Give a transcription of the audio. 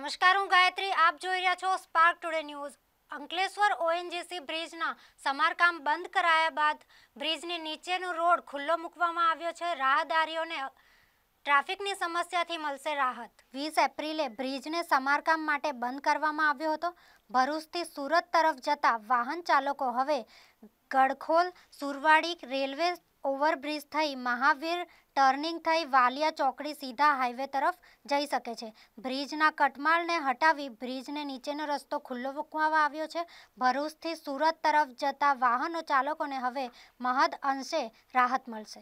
નમસ્કાર હું ગાયત્રી આપ જોઈ રહ્યા છો Spark Today news Ankleshwar ONGC બ્રિજના સમારકામ બંધ કરાયા બાદ બ્રિજની નીચેનો રોડ ખુલ્લો મૂકવામાં આવ્યો છે રાહદારીઓને ટ્રાફિકની સમસ્યાથી મળશે રાહત વીસ એપ્રિલે બ્રિજને સમારકામ માટે બંધ કરવામાં આવ્યો હતો ભરૂચથી સુરત તરફ જતા વાહન ચાલકો હવે ગડખોલ સુરવાડી રેલવે ઓવરબ્રિજ થઈ મહાવીર ટર્નિંગ થઈ વાલિયા ચોકડી સીધા હાઈવે તરફ જઈ શકે છે બ્રિજના કટમાળને હટાવી બ્રિજને નીચેનો રસ્તો ખુલ્લો મૂકવામાં આવ્યો છે ભરૂચથી સુરત તરફ જતા વાહનો ચાલકોને હવે મહદ અંશે રાહત મળશે